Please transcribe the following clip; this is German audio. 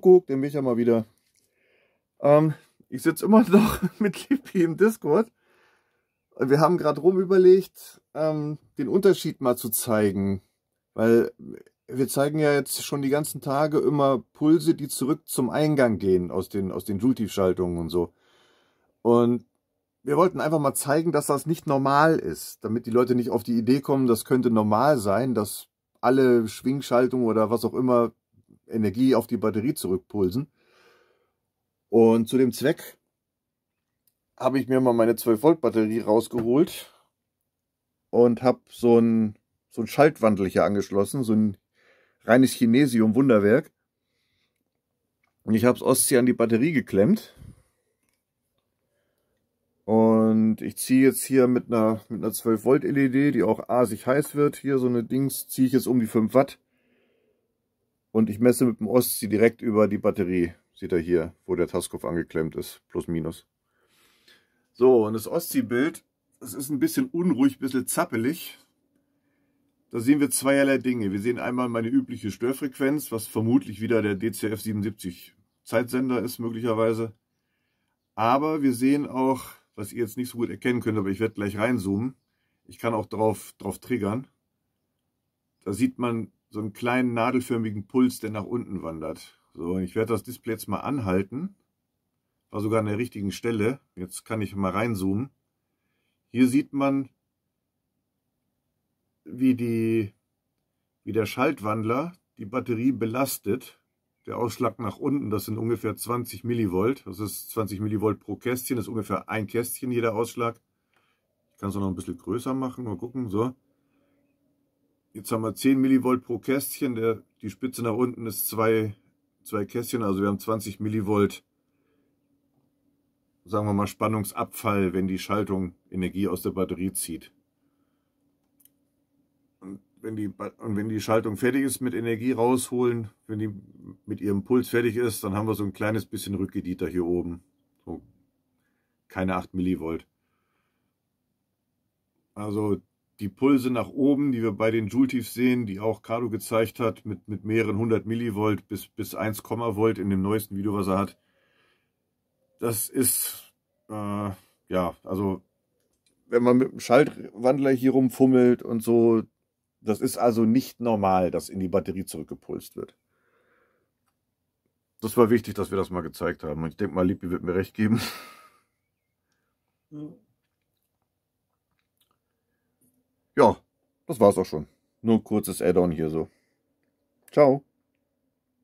Kuckuck, den bin ich ja mal wieder. Ähm, ich sitze immer noch mit Lippi im Discord. Und wir haben gerade rum überlegt, ähm, den Unterschied mal zu zeigen. Weil wir zeigen ja jetzt schon die ganzen Tage immer Pulse, die zurück zum Eingang gehen aus den, aus den Joule-Schaltungen und so. Und wir wollten einfach mal zeigen, dass das nicht normal ist, damit die Leute nicht auf die Idee kommen, das könnte normal sein, dass alle Schwingschaltungen oder was auch immer Energie auf die Batterie zurückpulsen. Und zu dem Zweck habe ich mir mal meine 12-Volt-Batterie rausgeholt und habe so einen so ein Schaltwandel hier angeschlossen, so ein reines Chinesium-Wunderwerk. Und ich habe es Ostsee an die Batterie geklemmt. Und ich ziehe jetzt hier mit einer, mit einer 12 Volt LED, die auch A sich heiß wird, hier so eine Dings, ziehe ich jetzt um die 5 Watt und ich messe mit dem Ostsee direkt über die Batterie. Seht ihr hier, wo der Taskov angeklemmt ist. Plus, minus. So, und das Ostsee-Bild, das ist ein bisschen unruhig, ein bisschen zappelig. Da sehen wir zweierlei Dinge. Wir sehen einmal meine übliche Störfrequenz, was vermutlich wieder der DCF 77 Zeitsender ist möglicherweise. Aber wir sehen auch, was ihr jetzt nicht so gut erkennen könnt, aber ich werde gleich reinzoomen. Ich kann auch drauf, drauf triggern. Da sieht man so einen kleinen nadelförmigen Puls, der nach unten wandert. So, ich werde das Display jetzt mal anhalten. War sogar an der richtigen Stelle. Jetzt kann ich mal reinzoomen. Hier sieht man, wie, die, wie der Schaltwandler die Batterie belastet. Der Ausschlag nach unten, das sind ungefähr 20 Millivolt. Das ist 20 Millivolt pro Kästchen, das ist ungefähr ein Kästchen jeder Ausschlag. Ich kann es auch noch ein bisschen größer machen, mal gucken. So. Jetzt haben wir 10 Millivolt pro Kästchen. Der, die Spitze nach unten ist zwei, zwei Kästchen, also wir haben 20 Millivolt, sagen wir mal, Spannungsabfall, wenn die Schaltung Energie aus der Batterie zieht. Und wenn die, und wenn die Schaltung fertig ist mit Energie rausholen, wenn die mit ihrem Puls fertig ist, dann haben wir so ein kleines bisschen Rückgedieter hier oben. So, keine 8 Millivolt. Also die Pulse nach oben, die wir bei den Joule-Tiefs sehen, die auch Cardo gezeigt hat, mit, mit mehreren 100 Millivolt bis, bis 1, Volt in dem neuesten Video, was er hat. Das ist, äh, ja, also, wenn man mit dem Schaltwandler hier rumfummelt und so, das ist also nicht normal, dass in die Batterie zurückgepulst wird. Das war wichtig, dass wir das mal gezeigt haben. Und ich denke mal, Lippi wird mir recht geben. Ja ja, das war's auch schon. Nur kurzes Add-on hier so. Ciao.